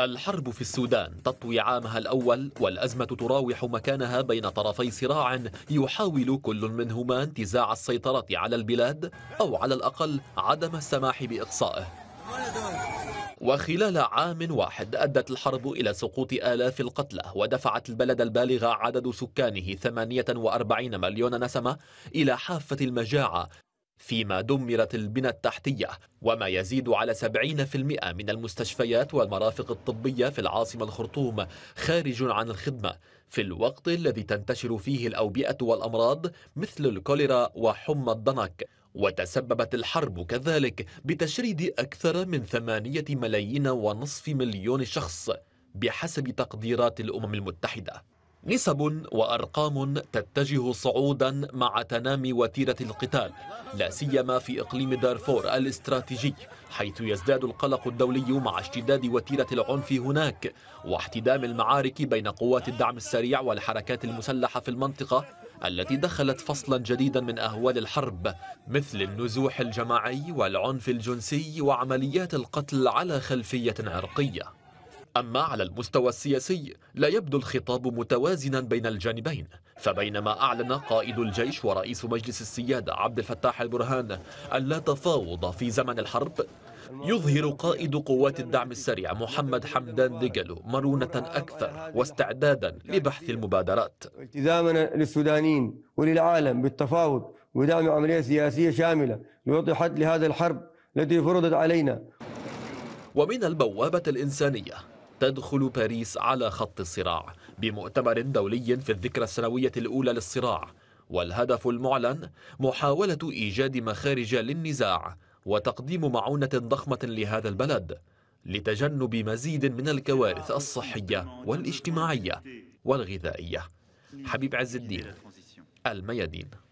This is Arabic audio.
الحرب في السودان تطوي عامها الأول والأزمة تراوح مكانها بين طرفي صراع يحاول كل منهما انتزاع السيطرة على البلاد أو على الأقل عدم السماح بإقصائه وخلال عام واحد أدت الحرب إلى سقوط آلاف القتلى ودفعت البلد البالغ عدد سكانه 48 مليون نسمة إلى حافة المجاعة فيما دمرت البنى التحتية وما يزيد على 70% من المستشفيات والمرافق الطبية في العاصمة الخرطوم خارج عن الخدمة في الوقت الذي تنتشر فيه الأوبئة والأمراض مثل الكوليرا وحمى الضنك وتسببت الحرب كذلك بتشريد أكثر من ثمانية ملايين ونصف مليون شخص بحسب تقديرات الأمم المتحدة نسب وأرقام تتجه صعودا مع تنامي وتيرة القتال لا سيما في إقليم دارفور الاستراتيجي حيث يزداد القلق الدولي مع اشتداد وتيرة العنف هناك واحتدام المعارك بين قوات الدعم السريع والحركات المسلحة في المنطقة التي دخلت فصلا جديدا من أهوال الحرب مثل النزوح الجماعي والعنف الجنسي وعمليات القتل على خلفية عرقية أما على المستوى السياسي لا يبدو الخطاب متوازنا بين الجانبين فبينما أعلن قائد الجيش ورئيس مجلس السيادة عبد الفتاح البرهان أن لا تفاوض في زمن الحرب يظهر قائد قوات الدعم السريع محمد حمدان ديجلو مرونة أكثر واستعدادا لبحث المبادرات التزامنا للسودانيين وللعالم بالتفاوض ودعم عملية سياسية شاملة لوضع حد لهذا الحرب التي فرضت علينا ومن البوابة الإنسانية تدخل باريس على خط الصراع بمؤتمر دولي في الذكرى السنوية الأولى للصراع والهدف المعلن محاولة إيجاد مخارج للنزاع وتقديم معونة ضخمة لهذا البلد لتجنب مزيد من الكوارث الصحية والاجتماعية والغذائية حبيب عز الدين الميادين